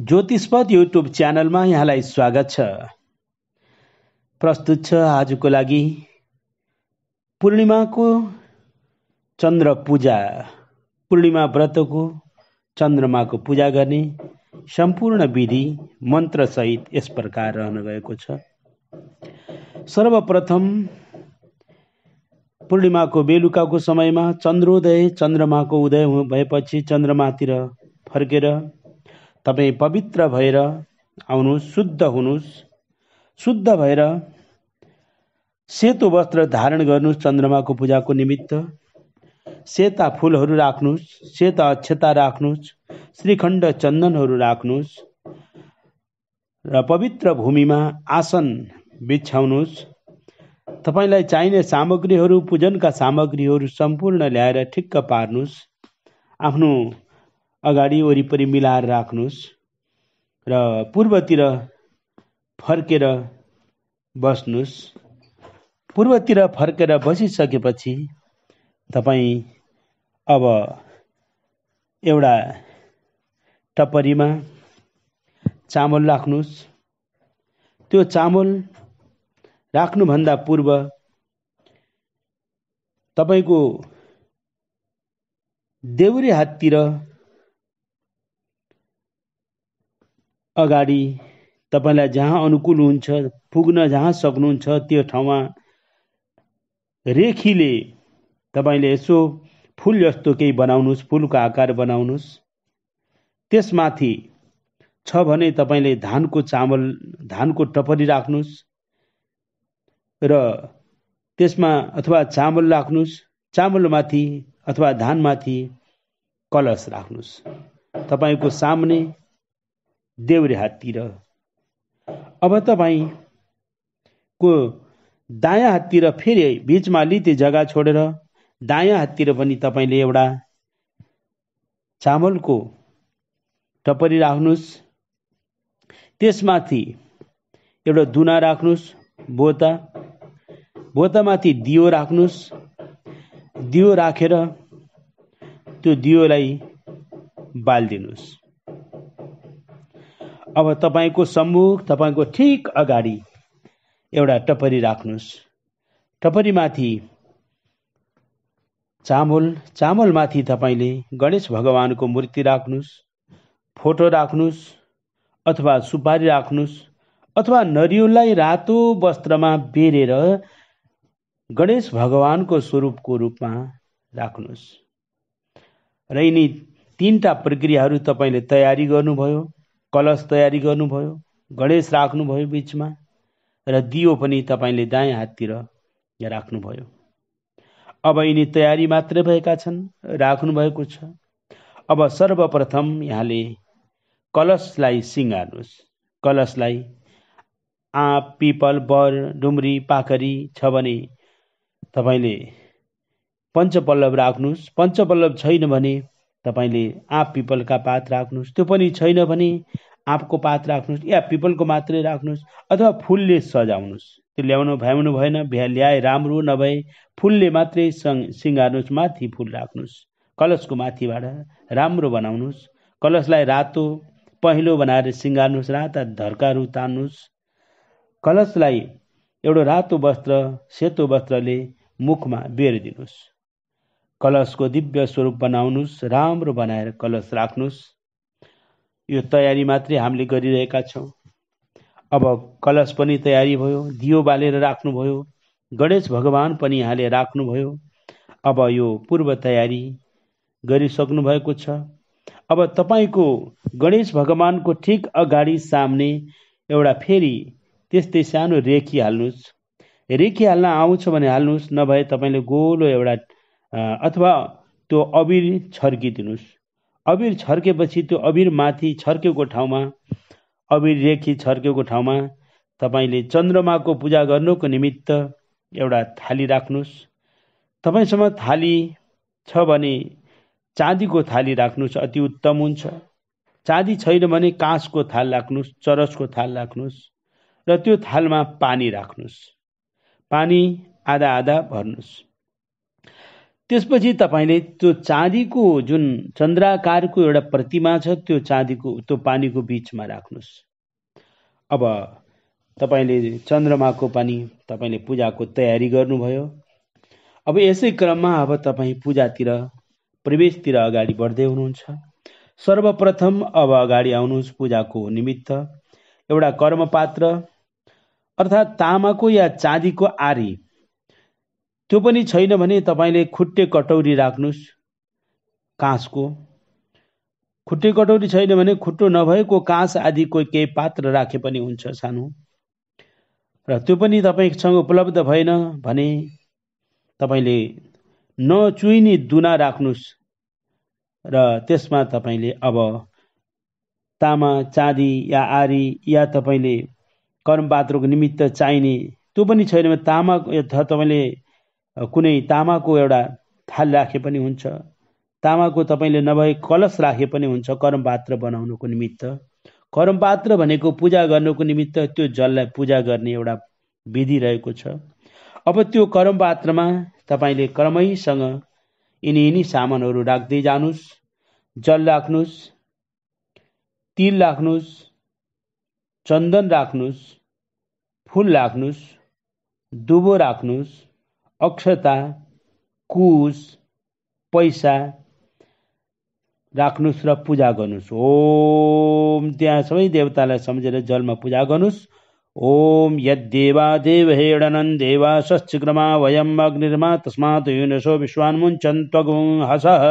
ज्योतिषपद YouTube च्यानलमा यहाँलाई स्वागत छ प्रस्तुत छ आजको लागि पूर्णिमाको चन्द्र पूजा पूर्णिमा व्रतको चन्द्रमाको पूजा गर्ने सम्पूर्ण विधि मन्त्रसहित यस प्रकार रहन गएको छ सर्वप्रथम पूर्णिमाको बेलुकाको समयमा चन्द्रोदय चन्द्रमाको उदय भएपछि चन्द्रमातिर फर्केर तपाईँ पवित्र भएर आउनुहोस् शुद्ध हुनुहोस् शुद्ध भएर सेतो वस्त्र धारण गर्नुहोस् चन्द्रमाको पूजाको निमित्त सेता फुलहरू राख्नुहोस् सेता अक्षता राख्नुहोस् श्रीखण्ड चन्दनहरू राख्नुहोस् र पवित्र भूमिमा आसन बिछ्याउनुहोस् तपाईँलाई चाहिने सामग्रीहरू पूजनका सामग्रीहरू सम्पूर्ण ल्याएर ठिक्क पार्नुहोस् आफ्नो अगाडि वरिपरि मिलाएर राख्नुहोस् र पूर्वतिर फर्केर बस्नुहोस् पूर्वतिर फर्केर बसिसकेपछि तपाईँ अब एउटा टपरीमा चामल राख्नुहोस् त्यो चामल राख्नुभन्दा पूर्व तपाईँको देउरी हाततिर अगाडि तपाईँलाई जहाँ अनुकूल हुन्छ पुग्न जहाँ सक्नुहुन्छ त्यो ठाउँमा रेखीले तपाईँले यसो फुल जस्तो केही बनाउनुहोस् फुलको आकार बनाउनुहोस् त्यसमाथि छ भने तपाईँले धानको चामल धानको टपरी राख्नुहोस् र त्यसमा अथवा चामल राख्नुहोस् चामलमाथि अथवा धानमाथि कलश राख्नुहोस् तपाईँको सामने देउरे हाततिर अब तपाईँको दायाँ हाततिर फेरि बिचमा अलिकति जग्गा छोडेर दायाँ हाततिर पनि तपाईँले एउटा चामलको टपरी राख्नुहोस् त्यसमाथि एउटा दुना राख्नुहोस् बोता बोतामाथि दियो राख्नुहोस् दियो राखेर त्यो दियोलाई बालिदिनुहोस् अब तपाईँको सम्मुख तपाईँको ठिक अगाडि एउटा टपरी राख्नुहोस् टपरीमाथि चामल चामलमाथि तपाईँले गणेश भगवानको मूर्ति राख्नुहोस् फोटो राख्नुहोस् अथवा सुपारी राख्नुहोस् अथवा नरिवललाई रातो वस्त्रमा बेरेर गणेश भगवानको स्वरूपको रूपमा राख्नुहोस् र यिनी तिनवटा प्रक्रियाहरू तपाईँले तयारी गर्नुभयो कलश तयारी गर्नुभयो गणेश राख्नुभयो बिचमा र दियो पनि तपाईँले दायाँ हाततिर राख्नुभयो अब यिनी तयारी मात्रै भएका छन् राख्नुभएको छ अब सर्वप्रथम यहाँले कलशलाई सिँगार्नुहोस् कलशलाई आँप पिपल बर डुम्री पाखरी छ भने तपाईँले पञ्चपल्लभ राख्नुहोस् पञ्चपल्लभ छैन भने तपाईँले आँप पिपलका पात राख्नुहोस् त्यो पनि छैन भने आँपको पात राख्नुहोस् या पिपलको मात्रै राख्नुहोस् अथवा फुलले सजाउनुहोस् त्यो ल्याउनु भ्याउनु भएन भ्या ल्याए राम्रो नभए फुलले मात्रै सङ सिँगार्नुहोस् माथि फुल राख्नुहोस् कलशको माथिबाट राम्रो बनाउनुहोस् कलशलाई रातो पहेँलो बनाएर सिँगार्नुहोस् राता धर्काहरू तान्नुहोस् कलशलाई एउटा रातो वस्त्र सेतो वस्त्रले मुखमा बेरिदिनुहोस् कलशको दिव्य स्वरूप बनाउनुहोस् राम्रो बनाएर कलश राख्नुहोस् यो तयारी मात्रै हामीले गरिरहेका छौँ अब कलश पनि तयारी भयो दियो बालेर राख्नुभयो गणेश भगवान् पनि यहाँले राख्नुभयो अब यो पूर्व तयारी गरिसक्नु भएको छ अब तपाईँको गणेश भगवान्को ठिक अगाडि सामने एउटा फेरि त्यस्तै सानो रेखी हाल्नुहोस् रेखी हाल्न आउँछ भने हाल्नुहोस् नभए तपाईँले गोलो एउटा अथवा त्यो अबिर छर्किदिनुहोस् अबिर छर्केपछि त्यो अबिर माथि छर्केको ठाउँमा अबिर रेखी छर्केको ठाउँमा तपाईँले चन्द्रमाको पूजा गर्नुको निमित्त एउटा थाली राख्नुहोस् तपाईँसँग थाली छ भने चाँदीको थाली राख्नुहोस् अति उत्तम हुन्छ चाँदी छैन भने काँसको थाल राख्नुहोस् चरसको थाल राख्नुहोस् र त्यो थालमा पानी राख्नुहोस् पानी आधा आधा भर्नुहोस् त्यसपछि तपाईँले त्यो चाँदीको जुन चन्द्राकारको एउटा प्रतिमा छ त्यो चाँदीको त्यो पानीको बिचमा राख्नुहोस् अब तपाईँले चन्द्रमाको पानी तपाईँले पूजाको तयारी गर्नुभयो अब यसै क्रममा अब तपाईँ पूजातिर प्रवेशतिर अगाडि बढ्दै हुनुहुन्छ सर्वप्रथम अब अगाडि आउनुहोस् पूजाको निमित्त एउटा कर्मपात्र अर्थात् तामाको या चाँदीको आरी त्यो पनि छैन भने तपाईँले खुट्टे कटौरी राख्नुहोस् काँसको खुट्टे कटौरी छैन भने खुट्टो नभएको काँस आदिको केही पात्र राखे पनि हुन्छ सानो र त्यो पनि तपाईँसँग उपलब्ध भएन भने तपाईँले नचुइने दुना राख्नुहोस् र त्यसमा तपाईँले अब तामा चाँदी या आरी या तपाईँले कर्मपात्रको निमित्त चाहिने त्यो पनि छैन भने तामा तपाईँले कुनै तामाको एउटा थाल राखे पनि हुन्छ तामाको तपाईँले नभए कलश राखे पनि हुन्छ कर्मपात्र बनाउनुको निमित्त कर्मपात्र भनेको पूजा गर्नुको निमित्त त्यो जललाई पूजा गर्ने एउटा विधि रहेको छ अब त्यो कर्मपात्रमा तपाईँले क्रमैसँग यिनी यिनी सामानहरू राख्दै जानुहोस् जल राख्नुहोस् तिल राख्नुहोस् चन्दन राख्नुहोस् फुल राख्नुहोस् दुबो राख्नुहोस् अक्षता कुस पैसा राख्नुहोस् र पूजा गर्नुहोस् ओम त्यहाँ सबै देवतालाई सम्झेर जलमा पूजा गर्नुहोस् ओम यद्देवा देव हेडनन् देवा सश्चिक्रमा वयम् अग्निर्मा तस्मात् युनसो विश्वान्मुञ्चन् हसः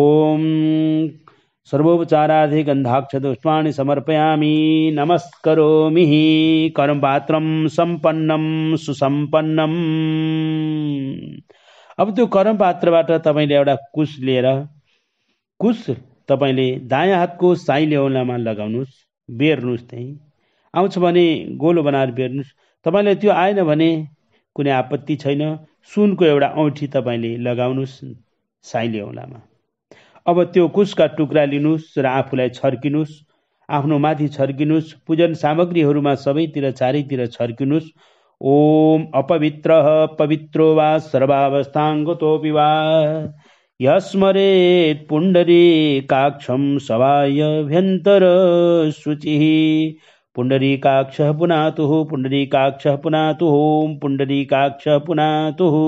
ओम सर्वोपचाराधिगन्धाक्षदुष्पाणि समर्पयामि नमस्करोमि कर्मपात्रम सम्पन्नम सुसम्पन्नम अब त्यो कर्मपात्रबाट तपाईँले एउटा कुश लिएर कुश तपाईँले दायाँ हातको साइले औलामा लगाउनुहोस् बेर्नुहोस् त्यहीँ आउँछ भने गोलो बनाएर बेर्नुहोस् तपाईँलाई त्यो आएन भने कुनै आपत्ति छैन सुनको एउटा औँठी तपाईँले लगाउनुहोस् साइले औलामा अब त्यो कुशका टुक्रा लिनुहोस् र आफूलाई छर्किनुहोस् आफ्नो माथि छर्किनुहोस् पूजन सामग्रीहरूमा सबैतिर चारैतिर छर्किनुहोस् ओम अपवित्र पवित्रो वा सर्वावस्थाङ्गतो वा यस्मरे पुण्डरी काक्षम सवाय भ्यन्तर पुण्डरी काक्ष पुनातुः पुण्डरी काक्ष पुनातु ओम पुण्डरी काक्ष पुनातुः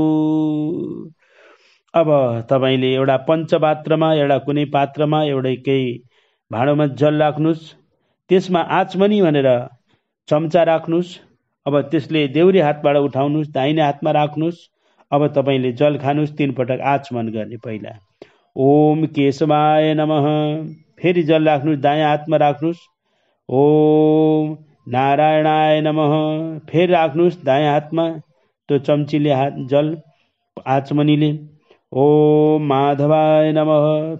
अब तपाईँले एउटा पञ्चपात्रमा एउटा कुनै पात्रमा एउटै केही भाँडोमा जल राख्नुहोस् त्यसमा आचमनी भनेर चम्चा राख्नुहोस् अब त्यसले देउरी हातबाट उठाउनुहोस् दाहिने हातमा राख्नुहोस् अब तपाईँले जल खानुहोस् तिनपटक आचमन गर्ने पहिला ओम केशवाय नम फेरि जल राख्नुहोस् दायाँ हातमा राख्नुहोस् ओम नारायणाय नम फेरि राख्नुहोस् दायाँ हातमा त्यो चम्चीले हात जल आचमनीले ओम माधवाय नम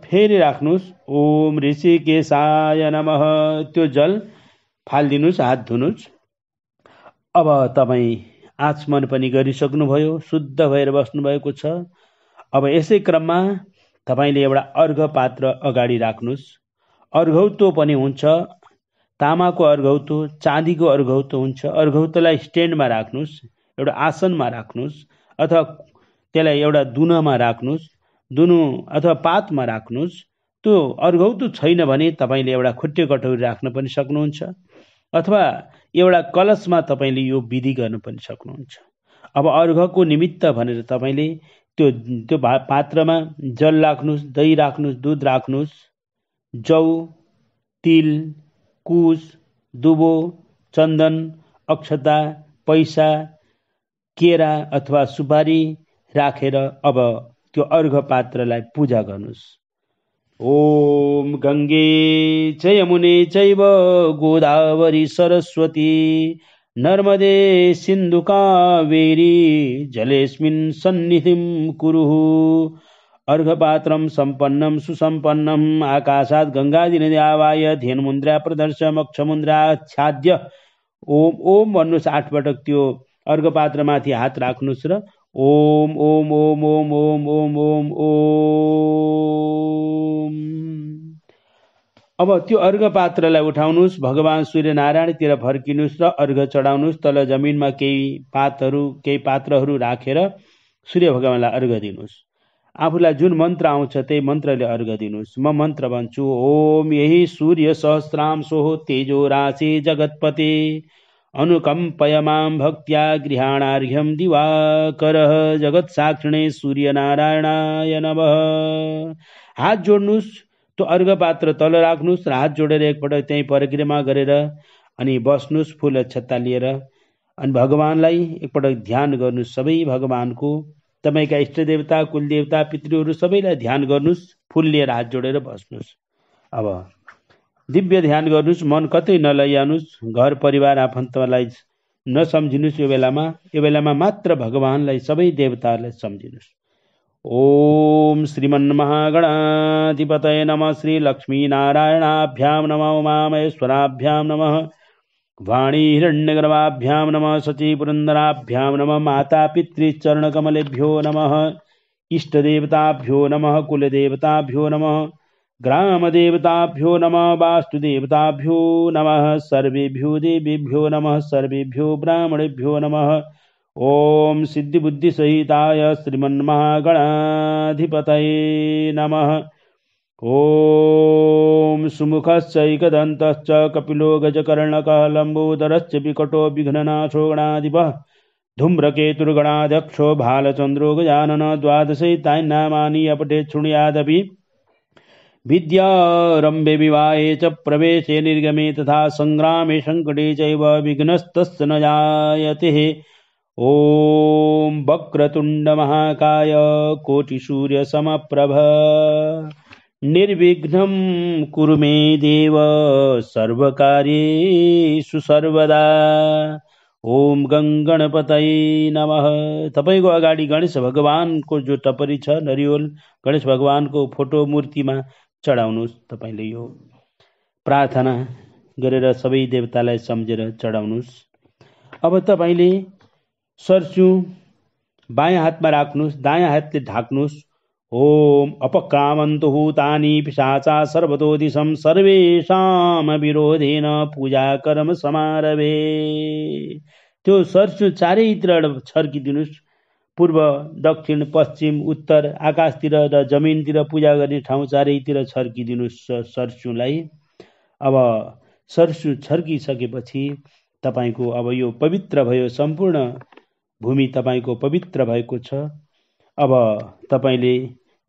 फेरि राख्नुहोस् ओम ऋषिकेशाय नम त्यो जल फालिदिनुहोस् हात धुनुहोस् अब तपाईँ आचमन पनि गरिसक्नुभयो शुद्ध भएर बस्नुभएको छ अब यसै क्रममा तपाईँले एउटा अर्घ पात्र अगाडि राख्नुहोस् अर्घौतो पनि हुन्छ तामाको अर्घौतो चाँदीको अर्घौतो हुन्छ अर्घौतोलाई स्ट्यान्डमा राख्नुहोस् एउटा आसनमा राख्नुहोस् अथवा त्यसलाई एउटा दुनमा राख्नुहोस् दुनु अथवा पातमा राख्नुहोस् त्यो अर्घौतो छैन भने तपाईँले एउटा खुट्टे कटौरी राख्न पनि सक्नुहुन्छ अथवा एउटा कलशमा तपाईँले यो विधि गर्न पनि सक्नुहुन्छ अब अर्घको निमित्त भनेर तपाईँले त्यो त्यो पात्रमा जल राख्नुहोस् दही राख्नुहोस् दुध राख्नुहोस् जौ तिल कुस दुबो चन्दन अक्षता पैसा केरा अथवा सुपारी राखेर अब त्यो अर्घ पात्रलाई पूजा गर्नुहोस् ओम गङ्गे च यमुने चैव गोदावरी सरस्वती नर्मदे कावेरी जलेस्मिन् सन्निधिं कुरु अर्घपात्रं सम्पन्न सुसम्पन्नम् आकाशात् गङ्गादिनदी आवाय ध्यनमुन्द्रा प्रदर्श छाद्य ओम ओम भन्नुहोस् आठपटक त्यो अर्घ अर्घपात्रमाथि हात राख्नुहोस् र ओम ओम ओम ओम ओम ओम ओम ओम अब त्यो अर्घ पात्रलाई उठाउनुहोस् भगवान् सूर्यनारायणतिर फर्किनुहोस् र अर्घ चढाउनुहोस् तल जमिनमा केही पातहरू केही पात्रहरू राखेर सूर्य भगवान्लाई अर्घ दिनुहोस् आफूलाई जुन मन्त्र आउँछ त्यही मन्त्रले अर्घ दिनुहोस् म मन्त्र भन्छु ओम यही सूर्य सहस्राम सोहो तेजो राशे जगतपते अनुकम्पय मां भक्त्या गृहाणार्घ्यं दिवाकरः सूर्य नारायणाय नमः हात जोड्नुहोस् त्यो पात्र तल राख्नुहोस् र हात जोडेर एकपटक त्यहीँ परिक्रमा गरेर अनि बस्नुहोस् फुल छत्ता लिएर अनि भगवान्लाई एकपटक ध्यान गर्नु सबै भगवान्को तपाईँका इष्टदेवता कुलदेवता पितृहरू सबैलाई ध्यान गर्नुहोस् फुल लिएर हात जोडेर बस्नुहोस् अब दिव्य ध्यान गर्नुहोस् मन कतै नलैजानुहोस् घर परिवार आफन्तलाई नसम्झिनुहोस् यो बेलामा यो बेलामा मात्र भगवान्लाई सबै देवताहरूलाई सम्झिनुहोस् ओम श्रीमन् महागणाधिपतय नम श्री लक्ष्मीनारायणाभ्याम नम उमामहेश्वराभ्याम नम वाणी हिरण्यगर्भाभ्याम नम सचीपुरन्दराभ्याम नम माता पितृचरणकमलेभ्यो नम इष्टदेवताभ्यो नम कुलदेवताभ्यो नमः ग्रामदेवताभ्यो नमः वास्तुदेवताभ्यो नम सर्वेभ्यो देवेभ्यो नमः सर्वेभ्यो ब्राह्मणेभ्यो नमः ॐ सिद्धिबुद्धिसहिताय श्रीमन्महागणाधिपतये नम ॐ सुमुखश्चैकदन्तश्च कपिलो गजकर्णकः लम्बोदरश्च विकटो विघ्ननाशो गणाधिपः धूम्रकेतुर्गणाध्यक्षो भालचन्द्रो गजानन द्वादशैतान्नामानि अपटे शृणुयादपि विद्यारंभे विवाहे च प्रवेशे निर्गमे तथा संग्रामे संकटे चैव विघ्नस्तस्य न जायते ॐ वक्रतुण्डमहाकाय कोटिसूर्यसमप्रभ निर्विघ्न कुरु मे देव सर्वकार्येषु सर्वदा ओम नम तप को अगाड़ी गणेश को जो टपरी छ नरिओल गणेश भगवान को फोटो मूर्ति में चढाउनुहोस् तपाईँले यो प्रार्थना गरेर सबै देवतालाई सम्झेर चढाउनुहोस् अब तपाईँले सर्स्यु बायाँ हातमा राख्नुहोस् दायाँ हातले ढाक्नुहोस् ओम अपक्रामन्तु हुतानी पिसाचा सर्वतो दिशम सर्वेषाम विरोधेन पूजा कर्म समारभे त्यो सर्सु चारैतिर छर्किदिनुहोस् पूर्व दक्षिण पश्चिम उत्तर आकाशतिर र जमिनतिर पूजा गर्ने ठाउँ चारैतिर छर्किदिनु सरसुलाई अब सरसु छर्किसकेपछि तपाईँको अब यो पवित्र भयो सम्पूर्ण भूमि तपाईँको पवित्र भएको छ अब तपाईँले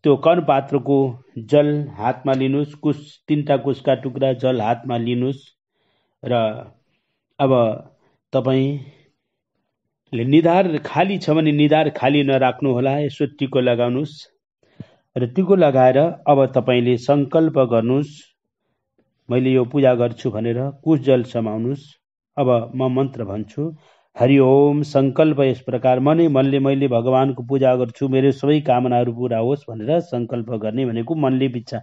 त्यो कर्णपात्रको जल हातमा लिनुहोस् कुस तिनवटा कुसका टुक्रा जल हातमा लिनुहोस् र अब तपाईँ निधार खाली छ भने निधार खाली होला यसो टिको लगाउनुहोस् र टिको लगाएर अब तपाईँले सङ्कल्प गर्नुहोस् मैले यो पूजा गर्छु भनेर कुश जल समाउनुहोस् अब म मन्त्र भन्छु हरि ओम सङ्कल्प यस प्रकार मनै मनले मैले भगवान्को पूजा गर्छु मेरो सबै कामनाहरू पुरा होस् भनेर सङ्कल्प गर्ने भनेको मनले पिच्छा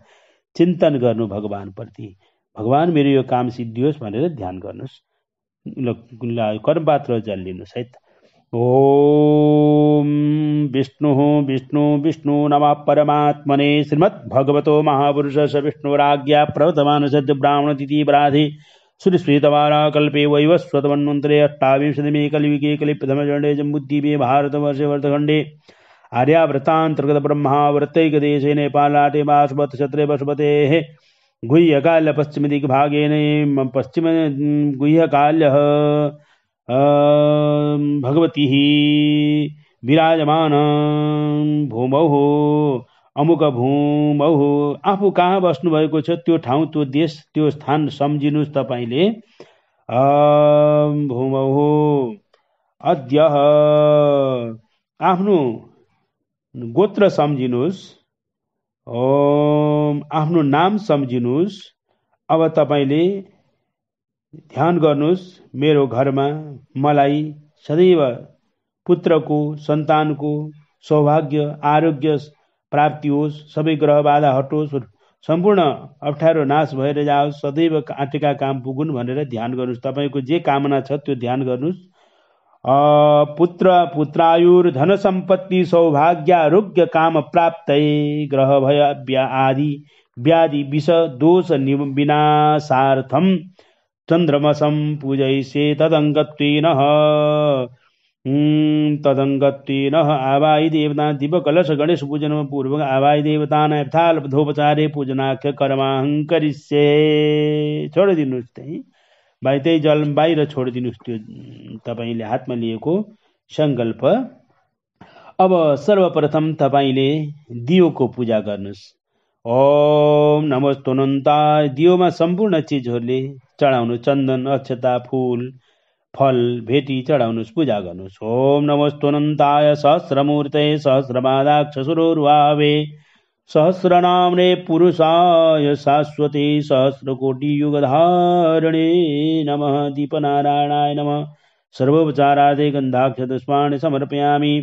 चिन्तन गर्नु भगवान्प्रति भगवान् मेरो यो काम सिद्धियोस् भनेर ध्यान गर्नुहोस् कर्मपात्र जल लिनुहोस् है त ॐ विष्णु विष्णु नम परमात्मने श्रीमद्भगवतो स विष्णुराज्ञा प्रवर्तमानसद्ब्राह्मणतिथिपराधे सुनिश्चितवाराकल्पे वैवस्वतमन्वन्तरे अष्टाविंशतिमे कलियुगे कलिप्रथमचण्डे जम्बुद्दीपे भारतवर्षे वर्धखण्डे बासुपत नेपालाटे बासुपथशत्रे पशुपतेः गुह्यकाल्यपश्चिमदिग्भागेन पश्चिम काल्य भगवती विराजमान भूमौ हो अमुक भूमौ हो आफू कहाँ बस्नुभएको छ त्यो ठाउँ त्यो देश त्यो स्थान सम्झिनुहोस् तपाईँले भूमौ हो अद्य आफ्नो गोत्र सम्झिनुहोस् आफ्नो नाम सम्झिनुहोस् अब तपाईँले ध्यान गर्नुहोस् मेरो घरमा मलाई सदैव पुत्रको सन्तानको सौभाग्य आरोग्य प्राप्ति होस् सबै ग्रह बाधा हटोस् सम्पूर्ण अप्ठ्यारो नाश भएर जाओस् सदैव आँटेका काम पुगुन् भनेर ध्यान गर्नुहोस् तपाईँको जे कामना छ त्यो ध्यान गर्नुहोस् पुत्र पुत्रायुर धन सम्पत्ति सौभाग्य आरोग्य काम प्राप्त ग्रह भय आदि व्याधि विष दोष विनाशार्थम चन्द्रमसं पूजयिष्ये तदङ्गत्वेनः तदङ्गत्वेनः आवायिदेवता देवता पूर्व गणेशपूजनं पूर्वक आवायि पूजनाख्य कर्माहं करिष्ये छोडिदिनुहोस् त्यही भाइ त्यही जल बाहिर छोडिदिनुहोस् त्यो तपाईँले हातमा लिएको सङ्कल्प अब सर्वप्रथम तपाईँले दियोको पूजा गर्नुहोस् ओम नमो दियोमा सम्पूर्ण चिजहरूले चढाउनु चन्दन अक्षता फुल फल भेटी चढाउनुहोस् पूजा गर्नुहोस् ओम नमस्तोनन्ताय सहस्रमूर्ते सहस्रमादाक्ष सहस्र सहस्रनाम्ने पुरुषाय शाश्वते सहस्रकोटियुगधारणे नम दीपनारायणाय नम सर्वोपचाराधे गन्धाक्ष दुष्पाणि समर्पयामि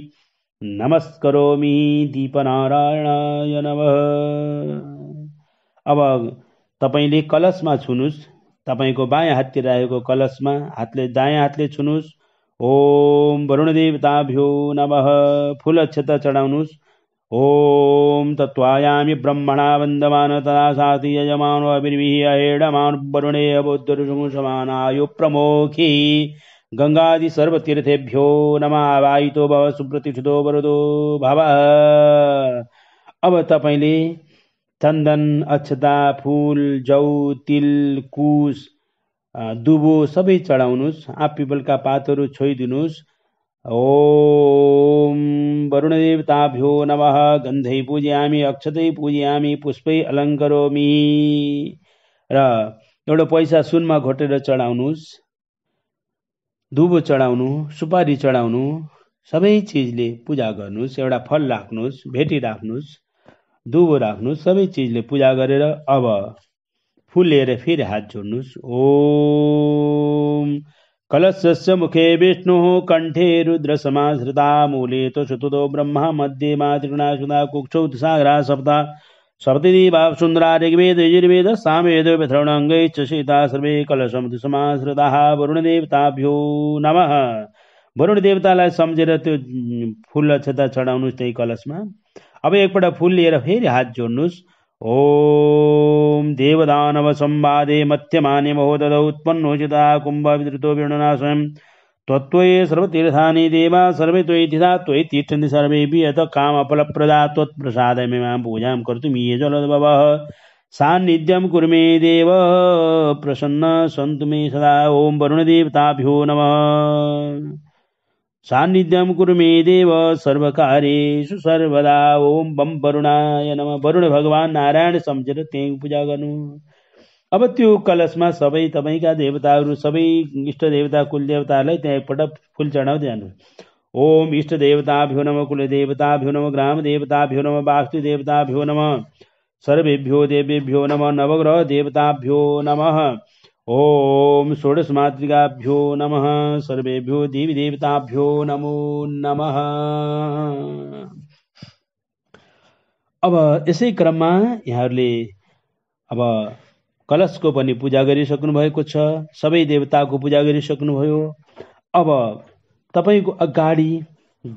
दीप दीपनारायणाय नमः अब तपाईँले कलशमा छुनुहोस् तपाईँको बायाँ हाततिर आएको कलशमा हातले दायाँ हातले छुनुहोस् ओम वरुण देवताभ्यो नम फुल अक्षता चढाउनुहोस् ओम तत्वायामी ब्रह्मणा वन्दमान तदा साथी यजमान अभिर्भिः अहेडमान वरुणे प्रमोखी गङ्गादि सर्वतीर्थेभ्यो नमः वायुतो भव सुप्रतिष्ठितो वरदो भव अब तपाईँले चन्दन अक्षता फुल जौ तिल कुश दुबो सबै चढाउनुहोस् आँप पातहरू छोइदिनुहोस् ओम वरुणदेवताभ्यो नमः गन्धै पूजयामि अक्षतै पूजयामि पुष्पै अलङ्करोमी र एउटा पैसा सुनमा घोटेर चढाउनुहोस् दुबो चढाउनु सुपारी चढाउनु सबै चिजले पूजा गर्नुहोस् एउटा फल राख्नुहोस् भेटी राख्नुहोस् दुबो राख्नुहोस् सबै चिजले पूजा गरेर अब फुल लिएर फेरि हात जोड्नुहोस् ओ कलशस्य मुखे विष्णु कण्ठे समाश्रिता मूले तो सुतुतो ब्रह्मा मध्ये त्रिगुणा सुधा कुक्षौ सागरा सप्ता सप्तदी सुन्दरा ऋग्वेद यजुर्वेद सामवेद च सीता सर्वे कलशमति समाश्रिताः वरुणदेवताभ्यो नमः वरुण देवतालाई सम्झेर त्यो फुल अक्षता चढाउनुहोस् त्यही कलशमा अब एकपल्ट फुल लिएर फेरि हात जोड्नुहोस् ओम देवदानव संवादे मध्यमाने महोदय उत्पन्नोचिता कुम्भ विदृतो स्वयं त्वत्त्वये सर्वतीर्थानि देवा सर्वे त्वयिथिता त्वयि तिष्ठन्ति सर्वेऽपि अथ कामफलप्रदा त्वत्प्रसादमिमां पूजां कर्तुमीयजलद्भवः सान्निध्यं कुर्मे देव प्रसन्न सन्तु मे सदा ॐ वरुणदेवताभ्यो नमः सान्निध्यं कुर्मे देव सर्वकार्येषु सर्वदा ॐ बं वरुणाय नमः वरुण भगवान् नारायण समझ पूजा गर्नु अब त्यो कलशमा सबै तपाईँका देवताहरू सबै इष्ट देवता कुल देवताहरूलाई त्यहाँ एकपल्ट फुल चढाउँदै जानु ओम इष्ट देवताभ्यो नम कुल देवताभ्यो नम ग्राम देवताभ्यो नम वास्तु देवताभ्यो नम सर्वेभ्यो देवेभ्यो नम नवग्रह देवताभ्यो नम ओम षोडश मातृकाभ्यो नम सर्वेभ्यो देवी देवताभ्यो नमो नम अब यसै क्रममा यहाँहरूले अब कलशको पनि पूजा गरिसक्नु भएको छ सबै देवताको पूजा गरिसक्नुभयो अब तपाईँको अगाडि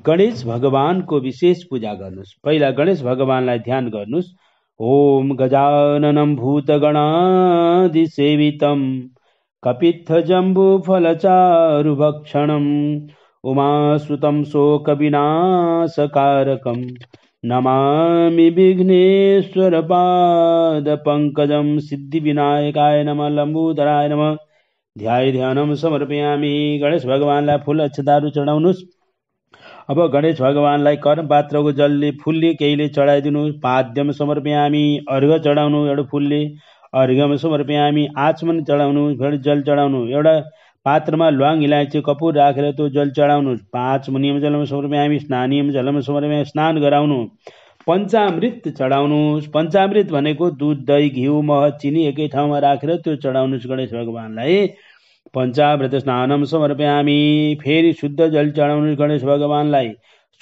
गणेश भगवानको विशेष पूजा गर्नुहोस् पहिला गणेश भगवानलाई ध्यान गर्नुहोस् ओम गजाननम भूत गणादि कपित्थ जम्बु उमा उमासुतम शोक विनाशकारकम नमामि विघ्नेश्वर पाद पङ्कजम् सिद्धिविनायकाय नमः लम्बोदराय नमः ध्याय ध्यानम समर्पयामि गणेश भगवानलाई फुल अक्षदारू चढाउनुहोस् अब गणेश भगवानलाई कर्म पात्रको जलले फुलले केहीले चढाइदिनु पाद्यम समर्पयामि अर्घ चढाउनु एउटा फुलले अर्घम समर्पयामि आचमन चढाउनु एउटा जल चढाउनु एउटा पात्रमा ल्वाङ इलाइची कपुर राखेर त्यो जल चढाउनु पाँच मुनियम जलम हामी स्नानियम जलम समर्पयामी स्नान गराउनु पञ्चामृत चढाउनुहोस् पञ्चामृत भनेको दुध दही घिउ मह चिनी एकै ठाउँमा राखेर त्यो चढाउनुहोस् गणेश भगवान्लाई पञ्चामृत स्नानम हामी फेरि शुद्ध जल चढाउनु गणेश भगवान्लाई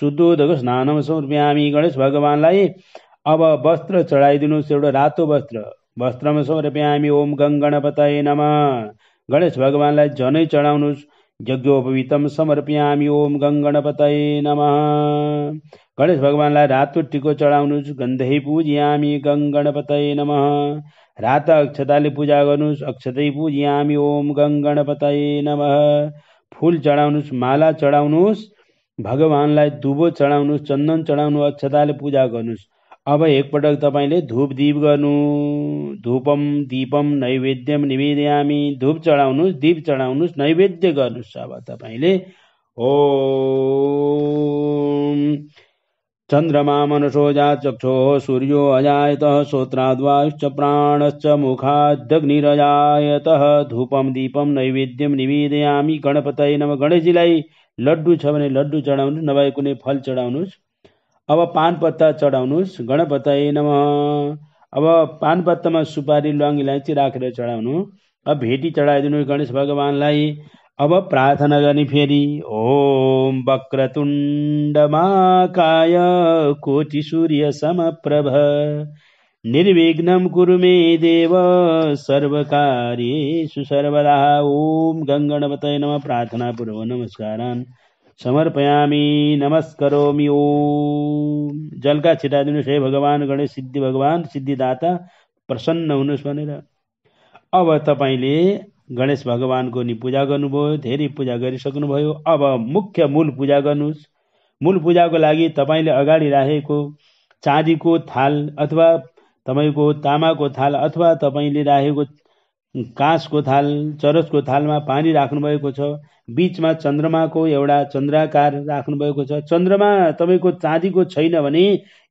शुद्धोदक स्नानम हामी गणेश भगवान्लाई अब वस्त्र चढाइदिनुहोस् एउटा रातो वस्त्र वस्त्रमा हामी ओम गङ्गणपतय नमः गणेश भगवान्लाई झनै चढाउनुहोस् यज्ञोपवितम समर्पयामी ओम गङ नम गणेश भगवान्लाई रातो टिको चढाउनुहोस् गन्धै पूजयामी गङ नम रात अक्षताले पूजा गर्नुहोस् अक्षतै पूजयामी ओम गङ नम फुल चढाउनुहोस् माला चढाउनुहोस् भगवानलाई दुबो चढाउनुहोस् चन्दन चढाउनु अक्षताले पूजा गर्नुहोस् अब एकपटक तपाईँले धुप दीप गर्नु धुपम दीपम नैवेद्यम निवेदयामी धुप चढाउनुहोस् दीप चढाउनुहोस् नैवेद्य गर्नुहोस् अब तपाईँले ओ चन्द्रमा मनसोजा चक्षो सूर्यो अजायतः श्रोत्राद्वायुश्च प्राणश्च मुखादग्निरजायतः धूपम दीपम नैवेद्यम निवेदयामि गणपतये नम गणेशजीलाई लड्डु छ भने लड्डु चढाउनु नभए कुनै फल चढाउनुहोस् अब पान पत्ता चढाउनुहोस् गणपतय नम अब पान पत्तामा सुपारी लङ इलाइची राखेर चढाउनु अब भेटी चढाइदिनु गणेश भगवान्लाई अब प्रार्थना गर्ने फेरि ओम वक्रतुण्डमाकाय कोटि सूर्य समप्रभ निर्विघ्नं कुरु मे देव सर्वकार्येषु सर्वदा ओम गङ्गणपतय प्रार्थना पूर्व नमस्कार समर्पयामि नमस्करोमि ओम जलका छिटा दिनुहोस् हे भगवान् गणेश सिद्धि भगवान् सिद्धिदाता प्रसन्न हुनुहोस् भनेर अब तपाईँले गणेश भगवान्को नि पूजा गर्नुभयो धेरै पूजा गरिसक्नुभयो अब मुख्य मूल पूजा गर्नुहोस् मूल पूजाको लागि तपाईँले अगाडि राखेको चाँदीको थाल अथवा तपाईँको तामाको थाल अथवा तपाईँले राखेको काँसको थाल चरसको थालमा पानी राख्नुभएको छ बिचमा चन्द्रमाको एउटा चन्द्राकार राख्नुभएको छ चन्द्रमा तपाईँको चाँदीको छैन भने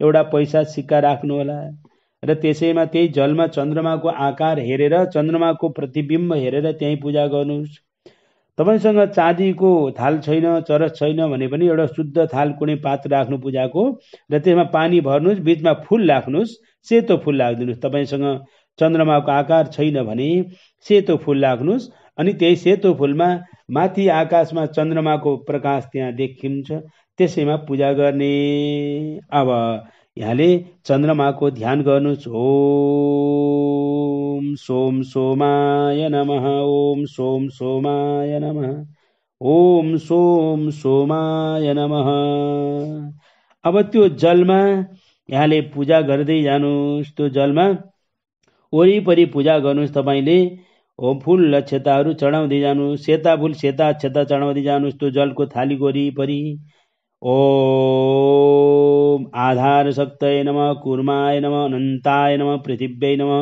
एउटा पैसा सिक्का राख्नुहोला र त्यसैमा त्यही जलमा चन्द्रमाको आकार हेरेर चन्द्रमाको प्रतिबिम्ब हेरेर त्यहीँ पूजा गर्नुहोस् तपाईँसँग चाँदीको थाल छैन चरस छैन भने पनि एउटा शुद्ध थाल कुनै पात्र राख्नु पूजाको र त्यसमा पानी भर्नुहोस् बिचमा फुल राख्नुहोस् सेतो फुल राखिदिनुहोस् तपाईँसँग चन्द्रमाको आकार छैन भने सेतो फुल लाग्नुहोस् अनि त्यही सेतो फुलमा माथि आकाशमा चन्द्रमाको प्रकाश त्यहाँ देखिन्छ त्यसैमा पूजा गर्ने अब यहाँले चन्द्रमाको ध्यान गर्नुहोस् ओम सोम सोमाय नम ओम सोम सोमाय नम ओम सोम सोमाय नम अब त्यो जलमा यहाँले पूजा गर्दै जानुहोस् त्यो जलमा वरिपरि पूजा गर्नुहोस् तपाईँले होम फुल अक्षताहरू चढाउँदै जानु सेता फुल सेता अक्षता चढाउँदै जानुहोस् त्यो जलको थालीको वरिपरि ओ आधार शक्तय नम कुर्माय नम अनन्ताय नम पृथिव्यै नम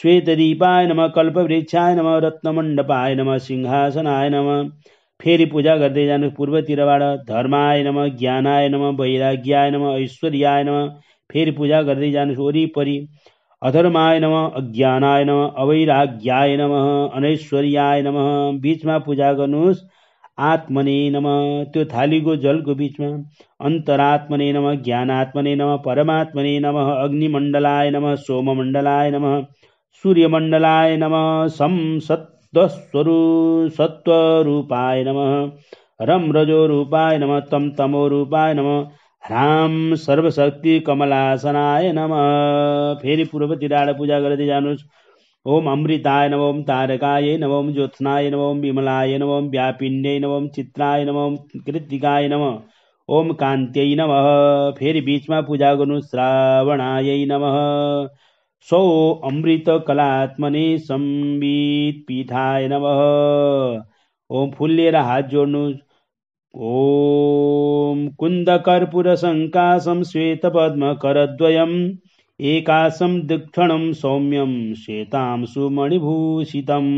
श्वेतदीपाय नम कल्पवृक्षाय नम रत्नमण्डपाय नम सिंहासनाय नम फेरि पूजा गर्दै जानु पूर्वतिरबाट धर्माय नम ज्ञानाय नम वैराग्याय नम ऐश्वर्याय नम फेरि पूजा गर्दै जानुहोस् वरिपरि अधर्माय नम अज्ञानाय नम अवैराग्याय नम अनैश्वर्याय नम बिचमा पूजा गर्नुहोस् आत्मने नम त्यो थालीको जलको बिचमा अन्तरात्मने नम ज्ञानात्मने नम परमात्मने नम अग्निमण्डलाय नम सोममण्डलाय नम सूर्यमण्डलाय नम सं सत्वस्वरू सत्वरूपाय नम रम रजो रूपाय नम तम तमो रूपाय नम राम सर्वशक्ति कमलासनाय नम फेरि पूर्वतिर आएर पूजा गर्दै जानुहोस् ओम अमृताय नव तारकाय नव ज्योत्नाय नव विमलाय नव ओम व्यापिण्डे चित्राय नव ओम कृतिकाय नम ओम कान्त्यै नम फेरि बिचमा पूजा गर्नु श्रावणाय नम सौ अमृत कलात्मने सम्बित पीठाय नम ओम फुल हात जोड्नुहोस् ॐ कुन्दकर्पूरसङ्कासं श्वेतपद्मकरद्वयम् एकासं दिक्षणं सौम्यं श्वेतां सुमणिभूषितम्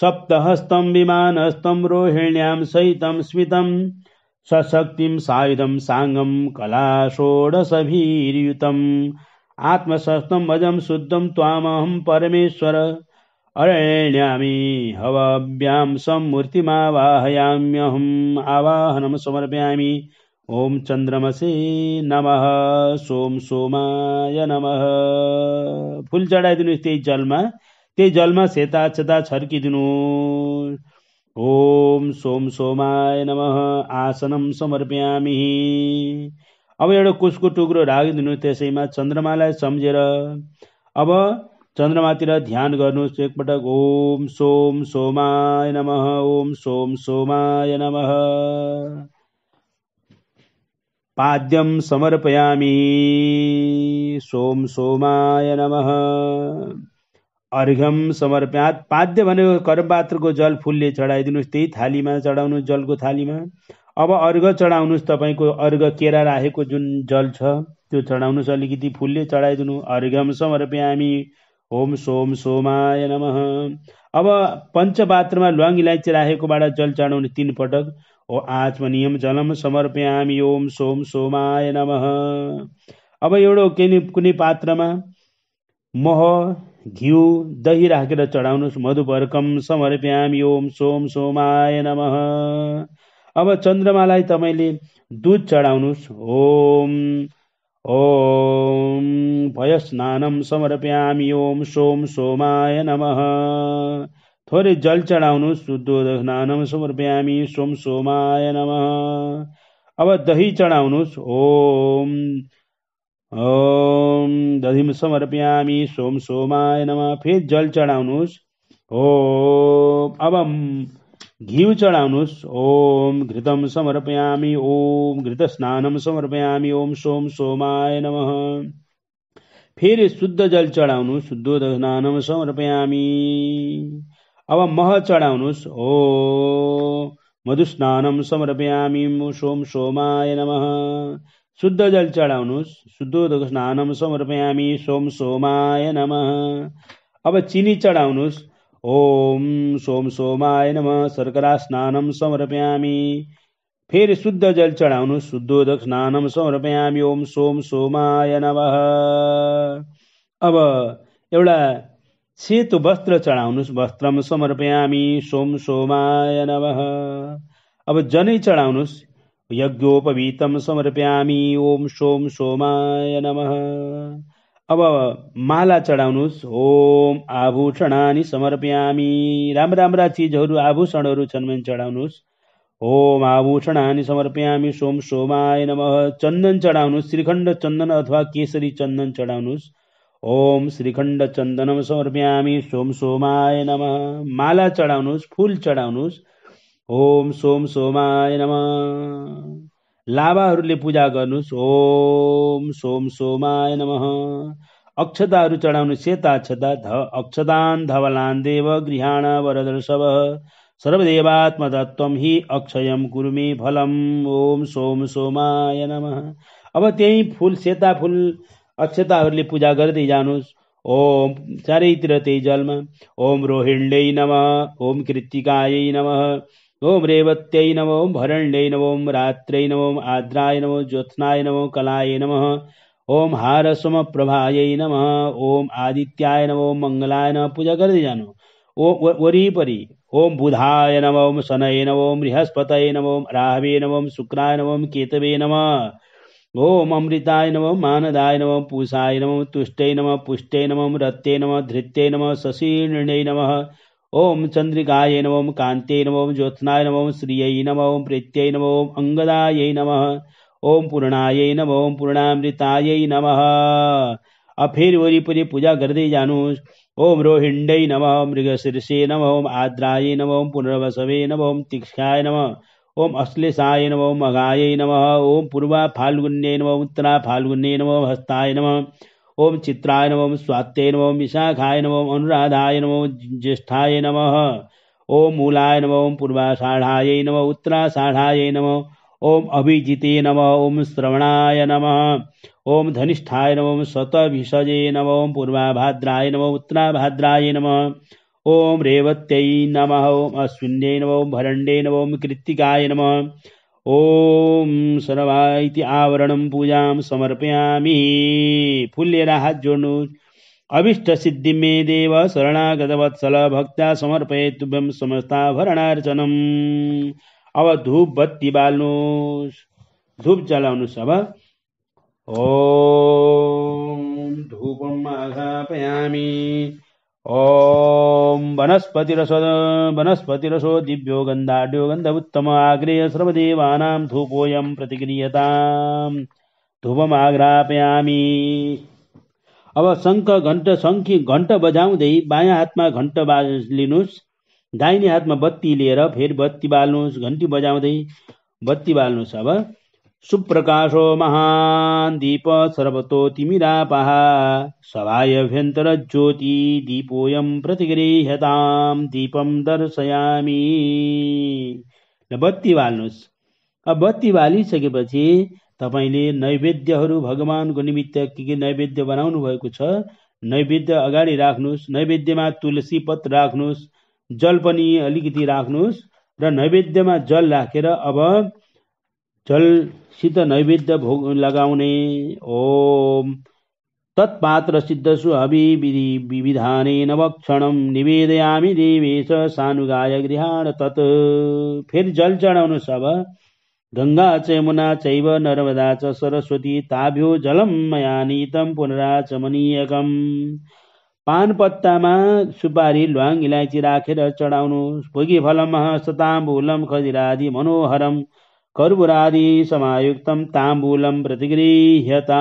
सप्तहस्तं विमानहस्तं रोहिण्यां सहितं स्मितं सशक्तिं सायुधं साङ्गं कलाषोडशभिर्युतम् आत्मसहस्तं भजं शुद्धं त्वामहं परमेश्वर अरण्यामी हवाभ्यां सम्मूर्तिमावाहयाम्यहम् आवाहनं समर्पयामि ॐ चन्द्रमसे नमः सोम सोमाय नमः फुल चढाइदिनुहोस् त्यही जलमा त्यही जलमा सेता छेता छर्किदिनु ओम सोम सोमाय नमः आसनम समर्पयामि अब एउटा कुसको टुक्रो राखिदिनु त्यसैमा चन्द्रमालाई सम्झेर अब चन्द्रमातिर ध्यान गर्नुहोस् एकपटक ओम सोम सोमाय नम ओम सोम सोमाय नम पाद्यम समर्पयामि सोम सोमाय नम अर्घ्यम समर्पया पाद्य भनेको कर्मपात्रको जल फुलले चढाइदिनुहोस् त्यही थालीमा चढाउनु जलको थालीमा अब अर्घ चढाउनुहोस् तपाईँको अर्घ केरा राखेको जुन जल छ त्यो चढाउनुहोस् अलिकति फुलले चढाइदिनु अर्घ्यम समर्पयामी ओम सोम सोमाय नम अब पञ्चपात्रमा ल्वाङ इलाइची राखेकोबाट जल चढाउने तिन पटक ओ आत्मनियम जलम समर्प्याम ओम सोम सोमाय नम अब एउटा के कुनै पात्रमा मह घिउ दही राखेर चढाउनुहोस् मधुपर्कम समर्प्याम ओम सोम सोमाय नम अब चन्द्रमालाई तपाईँले दुध चढाउनुहोस् ओम ॐ भयस्नानं समर्पयामि ॐ सोम सोमाय नमः थोरै जल चढाउनु शुद्धो स्नानम समर्पयामि सोम सोमाय नमः अब दही चढाउनुहोस् ओम ओम दधिम समर्पयामि सोम सोमाय नमः फेरि जल चढाउनुहोस् ओम अब घिउ चढाउनुहोस् ओम घृतम समर्पयामि ओम घृत स्नानम समर्पयामि ओम सोम सोमाय नम फेरि शुद्ध जल चढाउनु शुद्ध स्नानम समर्पयामि अब मह चढाउनुहोस् ओ मधुस्नानम समर्पयामि सोम सोमाय नम शुद्ध जल चढाउनुहोस् शुद्धोद स्नानम समर्पयामि सोम सोमाय नम अब चिनी चढाउनुहोस् ओम सोम सोमाय नम शर्करा स्नानम समर्पयामी फेरि शुद्ध जल चढाउनु शुद्धोदक स्नानम समर्पयामी ओम सोम सोमाय नम अब एउटा सेतो वस्त्र चढाउनुहोस् वस्त्रम समर्पयामि सोम सोमाय नम अब जनै चढाउनुहोस् यज्ञोपवीतम समर्पयामी ओम सोम सोमाय नम अब माला चढाउनुहोस् होम आभूषणानि समर्पयामी राम्रा राम्रा चिजहरू आभूषणहरू छन् भने चढाउनुहोस् होम आभूषणानी समर्पयामी सोम सोमाय नम चन्दन चढाउनुहोस् श्रीखण्ड चन्दन अथवा केसरी चन्दन चढाउनुहोस् ओम श्रीखण्ड चन्दनम समर्पयामी सोम सोमाय नम माला चढाउनुहोस् फुल चढाउनुहोस् ओम सोम सोमाय नम लाभाहरूले पूजा गर्नुहोस् ओम सोम सोमाय नम अक्षताहरू चढाउनु सेता अक्षता ध अक्षदान धवलान देव गृहाण वरद शव सर्वदेवात्मतत्वम हि अक्षयम कुरुमे फलम ओम सोम सोमाय नम अब त्यही फुल सेता फुल अक्षताहरूले पूजा गर्दै जानुहोस् ओम चारैतिर त्यही जलमा ओम रोहिण्यै नम ओम कृत्तिकायै नम ओम रेवत्यै नमो भरण्यै नमो रात्र्यै नमो आद्राय नमो ज्योत्स्नाय नमो कलाय नमः ओम हारसम प्रभायै नमः ओम आदित्याय नमो मंगलाय नमः पूजा कर दी जानो ओम वरी परी ओम बुधाय नम ओम शनय नम ओम बृहस्पत नम ओम राहवे नम ओम शुक्राय नम ओम केतवे नम ओम अमृताय नम मानदाय नम पूषाय नम तुष्टय नम पुष्टय नम रत्ते नम धृत्य नम शशीर्णय नम ओम चंद्रिकाय नम ओम कांते ज्योत्नाय नम ओम श्रिय नम ओम प्रीत्य नम ओम अंगदाय नम ओम पूर्णाय नम ओम पूर्णामृताय नम अब फिर वही पूजा कर दी जानुष ओम रोहिण्डै नम मृगशीर्षे नम ओम आद्राय नम ओम पुनर्वसवे नम ओम तीक्षाय नम ओम अश्लेषाय नम ओम मघाय नम ओम पूर्वा फाल्गुन्य नम उत्तरा फाल्गुन्ये नम हस्ताय नम ओम चित्राय नम स्वात्य नम विशाखाय नम अनुराधाय नम ज्येष्ठाय नम ओम मूलाय नम ओम पूर्वाषाढ़ाय नम उत्तराषाढ़ाय नम ओम अभिजिते नम ओम श्रवणाय नम ओम धनिष्ठाय नम शतभिषजे नम ओम पूर्वाभाद्राय नम उत्तराभाद्राय नम ओम रेवत्यै नम ओम अश्विन्यै नम ओम भरण्ये नम ओम कृत्तिकाय नम ओम सर्वा इति आवरणम पूजाम समर्पयामि फुल हात जोड्नु अभिष्ट सिद्धि मे देव शरणागत वत्सल भक्ता समर्पय तुभ्यम समस्ता भरणार्चनम अब धूप बत्ती बाल्नुहोस् धूप जलाउनुहोस् अब ओम धूपम आघापयामी ॐ वनस्पतिरसो वनस्पतिरसो दिव्यो गन्ध उत्तम आग्रेय सर्वदेवानां धूपोऽयं प्रतिगृह्यताम् धूपमाग्रापयामि अब शङ्ख घण्ट शङ्खी घण्ट बजाउँदै बायाँ हातमा घण्ट बा लिनुहोस् दाहिने हातमा बत्ती लिएर फेरि बत्ती बाल्नुहोस् घन्टी बजाउँदै बत्ती बाल्नुहोस् अब सुप्रकाशो महान् दीप सर्वतो तिमिरापः सभायभ्यन्तरज्योति दीपोऽयं प्रतिगृह्यतां दीपं दर्शयामि न बत्ती बाल्नुहोस् अब बत्ती बालिसकेपछि तपाईँले नैवेद्यहरू भगवान्को निमित्त के के नैवेद्य बनाउनु भएको छ नैवेद्य अगाडि राख्नुहोस् नैवेद्यमा तुलसी पत्र राख्नुहोस् जल पनि अलिकति राख्नुहोस् र नैवेद्यमा जल राखेर अब जलसित नैवेद्य भोग लगाउने ओम तत्पात्र सिद्ध सुहवि विविधाने नवक्षण निवेदयामी देवेश सानुगाय गृहाण तत् फेरि जल चढाउनु सब गङ्गा च यमुना चैव नर्मदा च सरस्वती ताभ्यो जलम मया पुनराचमनीयकम पान पत्तामा सुपारी ल्वाङ इलाइची राखेर चढाउनु भोगी फलम सताम्बुलम खजिरादि मनोहरम समायुक्तम ताम्बुलम प्रतिगृह्यता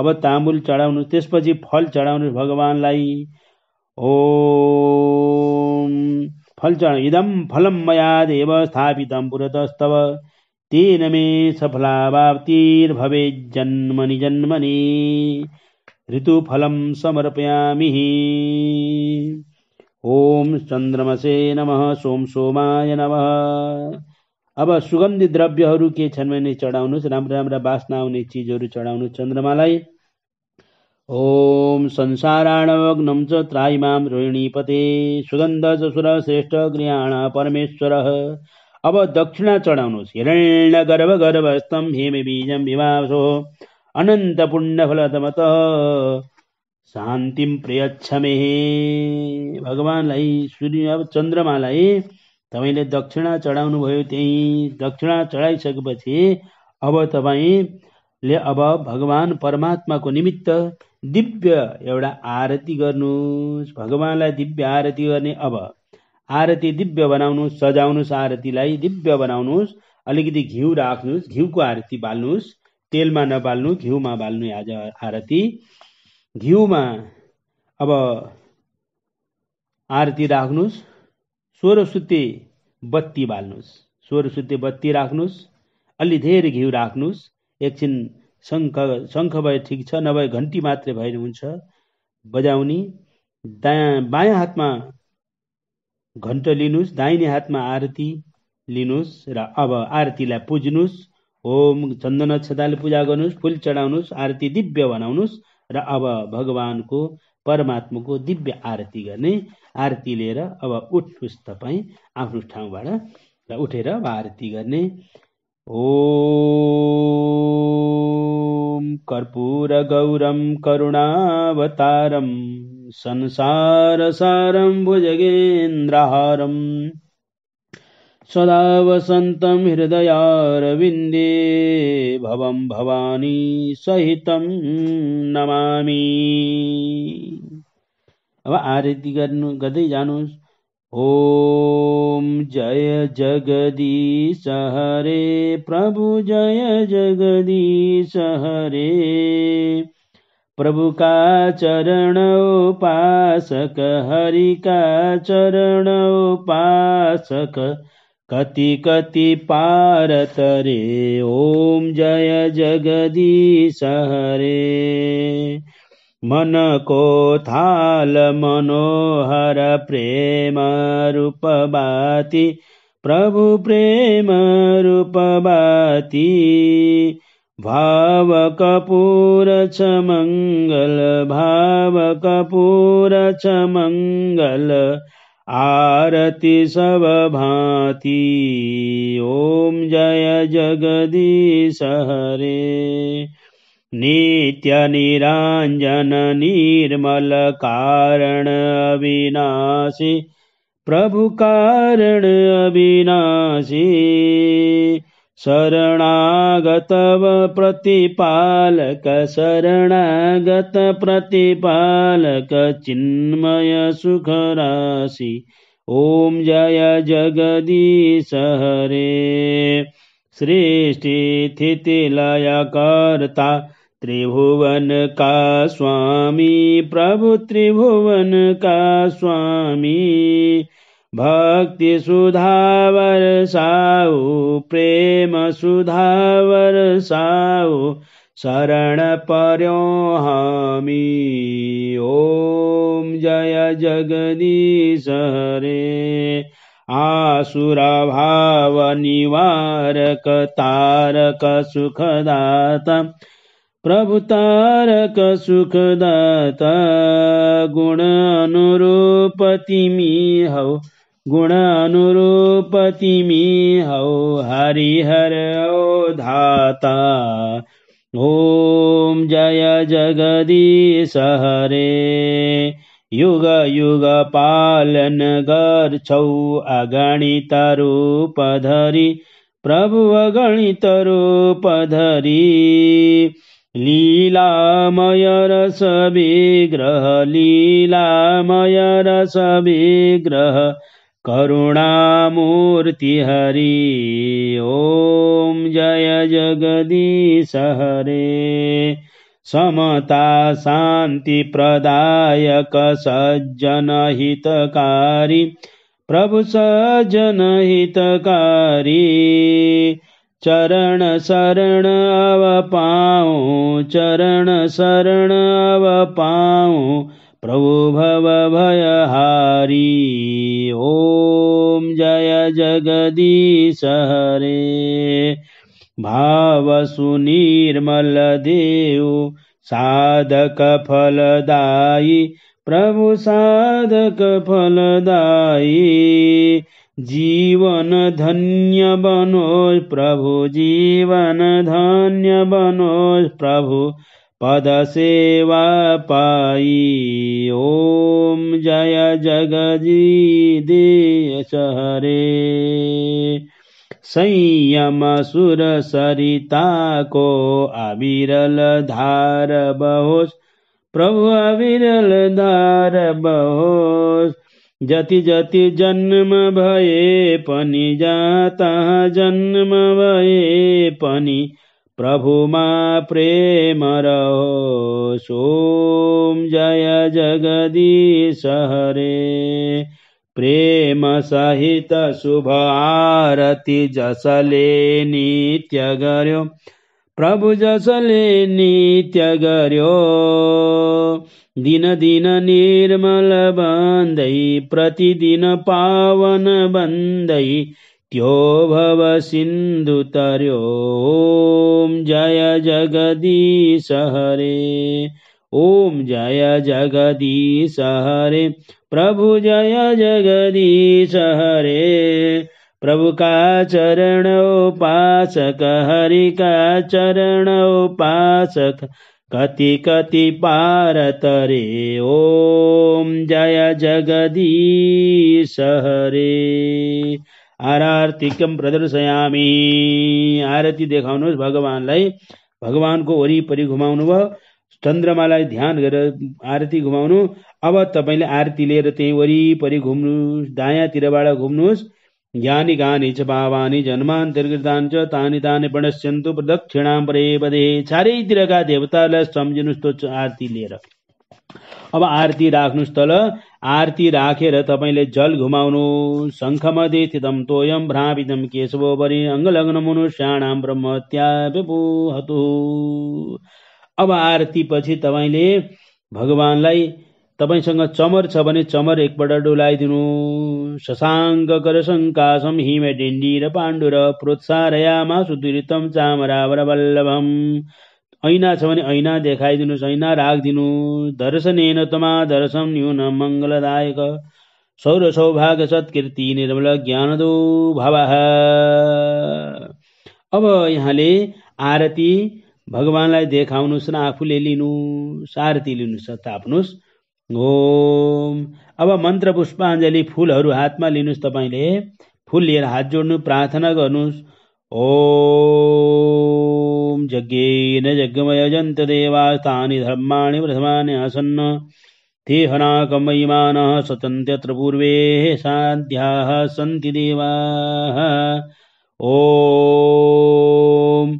अब ताम्बुल चढाउनु त्यसपछि फल चढाउनु भगवान्लाई ओ फल चढाउ इदम फलम मया देव स्थापितं पुरतस्तव तेन मे सफलावाप्तिर्भवे जन्मनि जन्मनि ऋतुफलं समर्पयामि ओम चन्द्रमसे नमः सोम सोमाय नमः अब सुगन्धि द्रव्यहरू के छन् भने चढाउनुहोस् राम्रा राम्रा बास्ना आउने चिजहरू चढाउनु चन्द्रमालाई ओम संसाराणवग्नम च त्राइमाम रोहिणीपते सुगन्ध चसुर श्रेष्ठ गृहाण परमेश्वर अब दक्षिणा चढाउनुहोस् हिरण्य गर्भ गर्भस्तम हेमे बीजम विवासो अनन्त पुण्य फलतमत शान्तिम प्रयच्छमेहे भगवान्लाई सूर्य अब चन्द्रमालाई तपाईँले दक्षिणा चढाउनु भयो त्यही दक्षिणा चढाइसकेपछि अब तपाईँले अब भगवान परमात्माको निमित्त दिव्य एउटा आरती गर्नुहोस् भगवान्लाई दिव्य आरती गर्ने अब आरती दिव्य बनाउनुहोस् सजाउनुहोस् आरतीलाई दिव्य बनाउनुहोस् अलिकति घिउ राख्नुहोस् घिउको आरती बाल्नुहोस् तेलमा नबाल्नु घिउमा बाल्नु आज आरती घिउमा अब आरती राख्नुहोस् स्वरसुते बत्ती बाल्नुहोस् स्वरसुते बत्ती राख्नुहोस् अलि धेरै घिउ राख्नुहोस् एकछिन शङ्ख शङ्ख भए ठिक छ नभए घन्टी मात्रै भए हुन्छ बजाउने दायाँ बायाँ हातमा घन्ट लिनुहोस् दाहिने हातमा आरती लिनुहोस् र अब आरतीलाई पुज्नुहोस् होम चन्दन छदाले पूजा गर्नुहोस् फुल चढाउनुहोस् आरती दिव्य बनाउनुहोस् र अब भगवानको परमात्माको दिव्य आरती गर्ने आरती लिएर अब उठ्नुहोस् तपाईँ आफ्नो ठाउँबाट र उठेर आरती गर्ने ओ करुणावतारम संसार संसारसारं भुजगेन्द्रहारम सदा वसन्तं हृदयारविन्दे भवं भवानी सहितं नमामि अब आरती गर्नु गर्दै जानुहोस् ॐ जय जगदीश हरे प्रभु जय जगदीश हरे प्रभु का चरण उपासक हरि का चरण उपासक कति कति पारतरे ओम जय जगदीश हरे मन को थाल मनोहर प्रेम रूप बाती प्रभु प्रेम रूपवाति भाव कपूर छ मंगल भाव कपूर छ मंगल आरति सब भांति ओम जय जगदीश हरे नित्य निरांजन निर्मल कारण अविनाशी प्रभु कारण अविनाशी शरणागतव प्रतिपालक शरणागत प्रतिपालक चिन्मय राशि ॐ जय जगदीश हरे सृष्टिस्थितिलयकर्ता त्रिभुवन का स्वामी प्रभु त्रिभुवन का स्वामी भक्ति सुधावर साऊ प्रेम सुधावर साऊ शरण पर्यो हमी ओम जय जगदीश रे आसुरभाव निवारक तारक सुखदाता प्रभु तारक सुखदाता गुण अनुरूप तिमी हौ हौ हरिहर ओ धाता ॐ जय जगदीश हरे युग युग पालन रूप धरी प्रभु अगणित रूप अगणितरूपधरि लीलामय रस विग्रह लीलामय रस विग्रह करुणामूर्ति हरि ॐ जय जगदीश हरे समता शान्ति प्रदायक सज्जनहितकारी प्रभु सज्जनहितकारी चरण शरण अव पाऊँ चरण शरण अव पाऊँ प्रभु भव भयहारि ॐ जय जगदीश हरे भावसुनिर्मल देव साधक फलदायि प्रभु साधक साधकफलदायि जीवन धन्य बनो प्रभु जीवन धन्य बनो प्रभु पद सेवा पाई ॐ जय जगजी जगजीदेश हरे संयम सुर सरिता को अविरल धार बहोस प्रभु अविरल धार बहोस जति जति जन्म भए पनि जहाँ जन्म भए पनि प्रभु मा प्रेम रहो सोम जय जगदीश हरे प्रेम सहित शुभ आरती जसले नित्य गर्यो प्रभु जसले नित्य गर्यो दिन दिन निर्मल बन्दै प्रतिदिन पावन बन्दै त्यो भवसिन्धुतर्यों जय जगदीश हरे ॐ जय जगदीश हरे प्रभु जय जगदीश हरे प्रभु का चरण उपासक हरि का चरण उपासक कति कति पार तरे ओम जय जगदीश हरे आरार्तिकम प्रदर्शयामी आरती देखाउनुहोस् भगवान्लाई भगवान्को वरिपरि घुमाउनु भयो चन्द्रमालाई ध्यान गरेर आरती घुमाउनु अब तपाईँले आरती लिएर त्यही वरिपरि घुम्नुहोस् दायाँतिरबाट घुम्नुहोस् ज्ञानी गानी छ बाबानी जन्मान्तर्कृतान छ तानी ताने प्रदक्षिणा परे परेपदे चारैतिरका देवताहरूलाई सम्झिनुहोस् त आरती लिएर अब आरती राख्नुहोस् तल आरती राखेर तपाईँले जल घुमाउनु शङ्खमधि स्थितम तोयम भ्राविदम केशवोपरि अङ्गलग्न ब्रह्म ब्रह्मत्याविभूहतु अब आरती पछि तपाईँले भगवान्लाई तपाईँसँग चमर छ भने चमर एकपल्ट डुलाइदिनु शशाङ्क शङ्कासम हिमे डिन्डी र पाण्डु र प्रोत्साहयामा सुदुरितम चामरावर वल्लभम ऐना छ भने ऐना देखाइदिनुहोस् ऐना राखिदिनु दर्शनेन तमा दर्शन न्यून मङ्गलदायक सौर सौभाग्य सत्कृति निर्मल ज्ञानदो भाव अब यहाँले आरती भगवान्लाई देखाउनुहोस् न आफूले लिनु आरती लिनुहोस् ताप्नुहोस् ओम अब मन्त्र पुष्पाञ्जली फुलहरू हातमा लिनुहोस् तपाईँले फुल लिएर हात जोड्नु प्रार्थना गर्नुहोस् ॐ यज्ञेन यज्ञमयजन्तदेवास्तानि धर्माणि प्रथमानि आसन् तेहनाकमयिमानः स्वतन्त्यत्र पूर्वेः साध्याः सन्ति देवाः ॐ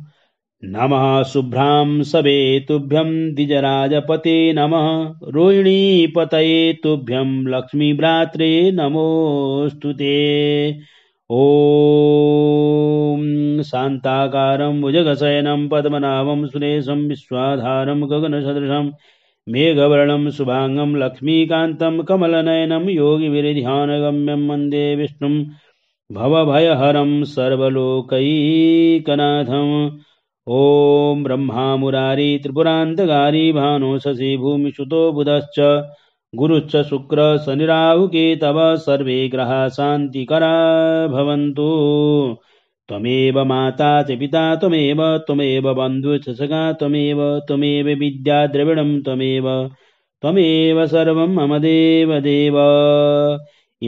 नमः शुभ्रां सवेतुभ्यं द्विजराजपते नमः रोहिणीपतये तुभ्यं लक्ष्मीभ्रात्रे नमोऽस्तु ते ॐ शान्ताकारं भुजगशयनं पद्मनाभं सुनेशं विश्वाधारं गगनसदृशं मेघवर्णं शुभाङ्गं लक्ष्मीकान्तं कमलनयनं योगिविरिध्यानगम्यं मन्दे विष्णुं भवभयहरं सर्वलोकैकनाथम् ॐ ब्रह्मामुरारी त्रिपुरान्तकारी भानो शशी भूमिसुतो बुधश्च गुरुश्च शुक्र शनिराहुके तव सर्वे ग्रहाः शान्तिकरा भवन्तु त्वमेव माता च पिता त्वमेव त्वमेव बन्धु च सखा त्वमेव त्वमेव विद्या द्रविणं त्वमेव त्वमेव सर्वम् मम देव देव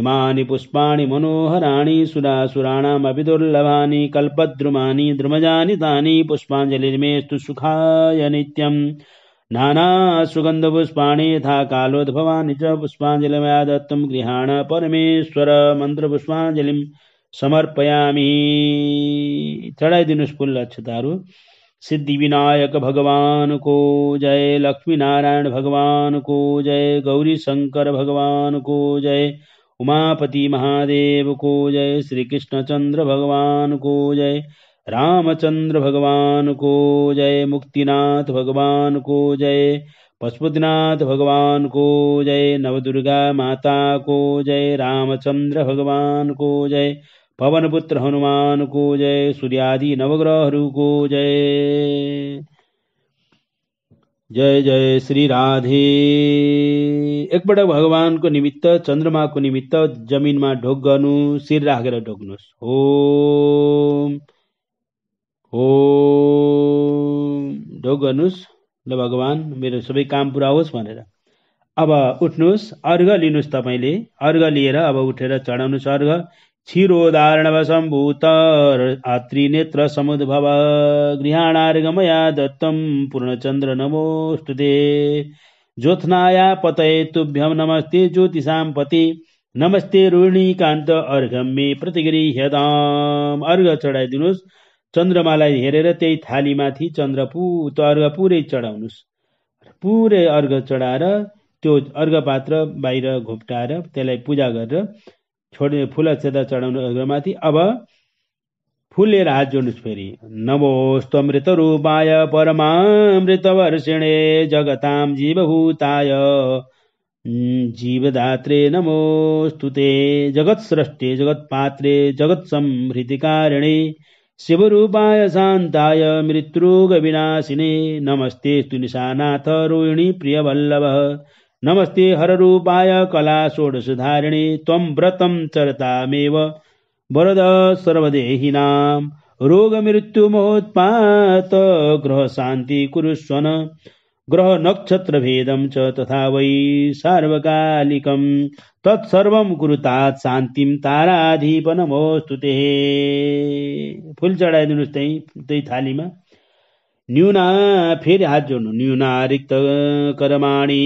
इमानि पुष्पाणि मनोहराणि सुरासुराणामपि दुर्लभानि कल्पद्रुमानि द्रुमजानि तानि पुष्पाञ्जलिर्मेस्तु सुखाय नित्यम् नाना सुगंध पुष्पाणी यथा कालोद्भवानि च पुष्पाजलि दत्तं गृहाण परमेश्वर मंत्र पुष्पाजलि समर्पयामी चढ़ाई दिन स्फुल अच्छतारु सिद्धि विनायक भगवान को जय लक्ष्मी नारायण भगवान को जय गौरी शंकर भगवान को जय उमापति महादेव को जय श्री कृष्णचंद्र भगवान को जय रामचन्द्र भगवान को जय मुक्तिनाथ भगवान को जय पशुपतिनाथ भगवान को जय नवदुर्गा माता को जय रामचन्द्र भगवान को जय पवनपुत्र हनुमान को जय सूर्यादि नवग्रहहरूको जय जय जय श्री राधे एकपटक भगवानको निमित्त चन्द्रमाको निमित्त जमिनमा ढोग गर्नु शिर राखेर ढोग्नुहोस् हो ओम ढोक गर्नुहोस् ल भगवान् मेरो सबै काम पुरा होस् भनेर अब उठ्नुहोस् अर्घ लिनुहोस् तपाईँले अर्घ लिएर अब उठेर चढाउनुहोस् अर्घ क्षिरोदार्णव सम्भूत नेत्र समुद्भव गृहणार्घमया दत्तम पूर्णचन्द्र नमोस्तुते ज्योत्नाया पतये तुभ्यम नमस्ते ज्योतिषाम पति नमस्ते कान्त अर्घम मे प्रतिगृह्यताम अर्घ चढाइदिनुहोस् चन्द्रमालाई हेरेर त्यही थालीमाथि चन्द्र पु अर्घ पुरै चढाउनुहोस् पुरै अर्घ चढाएर त्यो अर्घ पात्र बाहिर घोप्टाएर त्यसलाई पूजा गरेर छोड्ने फुल छेदा चढाउनु अर्घमाथि अब फुल हात जोड्नुहोस् फेरि नमोस्तमृत रूपाय परमामृत वर्षणे जगताम जीवभूताय जीवदात्रे नमोस्तुते जगत स्रष्टे जगत पात्रे जगत समृद्धिकारिणे शिवरूपाय शान्ताय मृत्युरोगविनाशिने नमस्ते स्तु निशानाथ रोहिणी नमस्ते हररूपाय कला षोडशधारिणे त्वं व्रतं चरतामेव वरद सर्वदेहिनां रोगमृत्युमहोत्पात ग्रहशान्ति कुरुस्वन भेदम च तथा वै सार्वकालिकम तत्सर्वं कुरु तात शान्तिं नमोस्तु ते फुल चढाइदिनुहोस् त्यही त्यही थालीमा न्यूना फेरि हात जोड्नु न्यूना रिक्त कर्माणि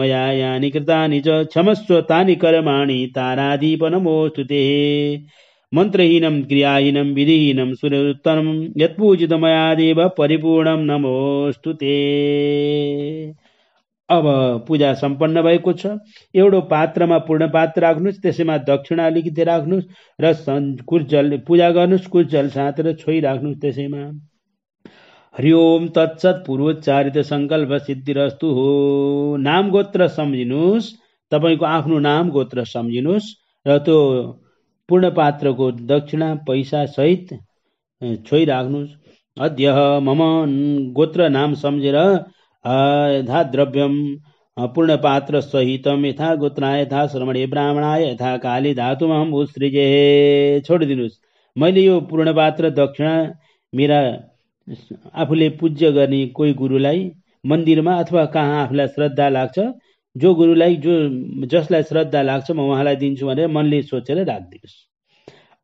मया यानि कृतानि च क्षमस्व तानि कर्माणि नमोस्तु ते मन्त्रहीनं क्रियाहीनं विधिहीनं सुरतरं यत्पूजितमया देव परिपूर्णं नमोस्तु ते अब पूजा सम्पन्न भएको छ एउटो पात्रमा पूर्ण पात्र राख्नुहोस् त्यसैमा दक्षिणा अलिकति राख्नुहोस् र कुर्जल पूजा गर्नुहोस् कुर्जल साँतेर छोइराख्नुहोस् त्यसैमा हरि ओम तत्सत् पूर्वोच्चारित सङ्कल्प सिद्धिरस्तु हो नाम गोत्र सम्झिनुहोस् तपाईँको आफ्नो नाम गोत्र सम्झिनुहोस् र त्यो पूर्ण पात्रको दक्षिणा पैसासहित छोइराख्नुहोस् अध्य मम गोत्र नाम सम्झेर यथा द्रव्यम पात्र सहित यथा गोत्राय यथा श्रमणे ब्राह्मणाय यथा काली धातुमहम उत्सृजे छोडिदिनुहोस् मैले यो पूर्ण पात्र दक्षिणा मेरा आफूले पूज्य गर्ने कोही गुरुलाई मन्दिरमा अथवा कहाँ आफूलाई श्रद्धा लाग्छ जो गुरुलाई जो जसलाई श्रद्धा लाग्छ म उहाँलाई दिन्छु भनेर मनले सोचेर राखिदिनुहोस्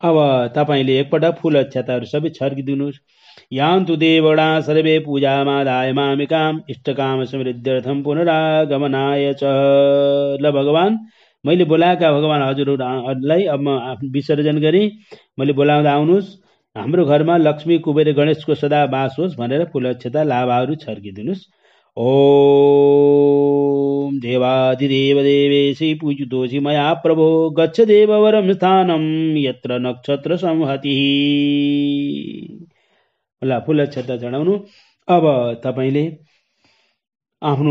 अब तपाईँले एकपल्ट फुल अक्षताहरू सबै छर्किदिनुहोस् तु देवडा सर्वे पूजामादाय मामिकाम इष्टकाम समृद्ध्यर्थम पुनरागमनाय च ल भगवान् मैले बोलाएका भगवान् हजुरहरूलाई अब म विसर्जन गरेँ मैले बोलाउँदा आउनुहोस् हाम्रो घरमा लक्ष्मी कुबेर गणेशको सदा बास होस् भनेर फुल अक्षता लाभाहरू छर्किदिनुहोस् ॐ देवादिदेवदेवेशि पूजितोऽसि मया प्रभो गच्छ देववरं स्थानं यत्र नक्षत्रसंहतिः फुल छत्र चढाउनु अब तपाईँले आफ्नो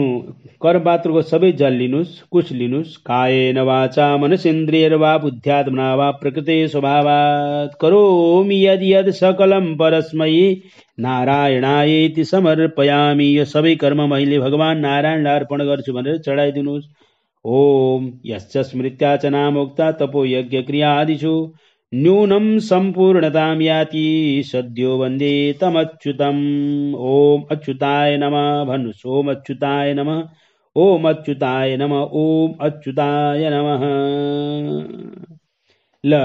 करपात्रको सबै जल लिनुहोस् कुछ लिनुहोस् नवाचा वाचा इन्द्रिय वा बुद्ध्यात्मना वा प्रकृति स्वभाव करोमि यद यद सकलम परस्मयी नारायणाय समर्पयामि यो सबै कर्म मैले भगवान् नारायणलाई अर्पण गर्छु भनेर चढाइदिनुहोस् ओम यश्च स्मृत्या च नामोक्ता तपो यज्ञ क्रिया आदिछु न्यूनं सम्पूर्णतां याति सद्यो वन्दे तमच्युतम् ओम अच्युताय नमः भन्नुहोस् सोमच्युताय अच्युताय नमः ओम अच्युताय नमः ओम अच्युताय नमः ल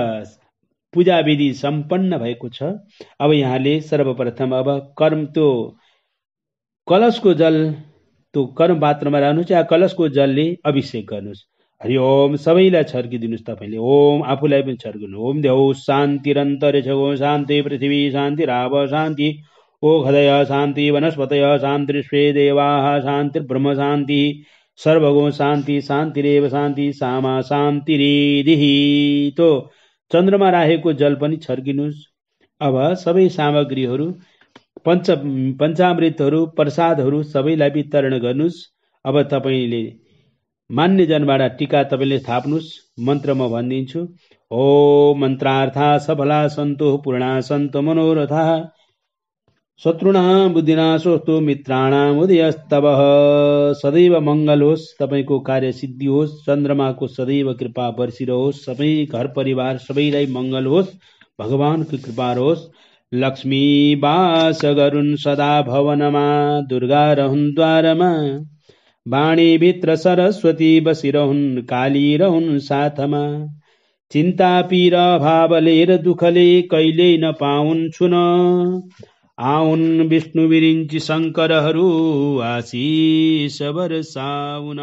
पूजा विधि सम्पन्न भएको छ अब यहाँले सर्वप्रथम अब कर्म त्यो कलशको जल त्यो कर्म पात्रमा रहनुहोस् या कलशको जलले अभिषेक गर्नुहोस् हरि ओम सबैलाई छर्किदिनुहोस् तपाईँले ओम आफूलाई पनि छर्किनु ओम देऊ रन्तर ओम शान्ति पृथ्वी शान्ति राव शान्ति ओखदय शान्ति वनस्पतय शान्ति देवाः देवा शान्ति सर्वगो शान्ति शान्तिरेव शान्ति सामा शान्तिरेदिहि तो चन्द्रमा राखेको जल पनि छर्किनुहोस् अब सबै सामग्रीहरू पञ्च पञ्चामृतहरू प्रसादहरू सबैलाई वितरण गर्नुहोस् अब तपाईँले मान्यजनबाट टिका तपाईँले थाप्नुहोस् मन्त्र म भनिदिन्छु हो मन्त्रार्था सफला सन्तो पूर्णा सन्त मनोरथा शत्रुण बुद्धिनाशोस्तो मित्राणा उदयस्तव सदैव मङ्गल होस् तपाईँको कार्य सिद्धि होस् चन्द्रमाको सदैव कृपा बर्सिरहोस् सबै घर परिवार सबैलाई मङ्गल होस् भगवानको कृपा रहोस् लक्ष्मी बास गरून् सदा भवनमा दुर्गा रहन् द्वारमा वाणीभित्र सरस्वती बसिरहन् काली रहन् साथमा चिन्ता पीर भावले र दुःखले कहिल्यै नपाउन् न आउन् विष्णु विरिञ्ची शङ्करहरू आशिष साउन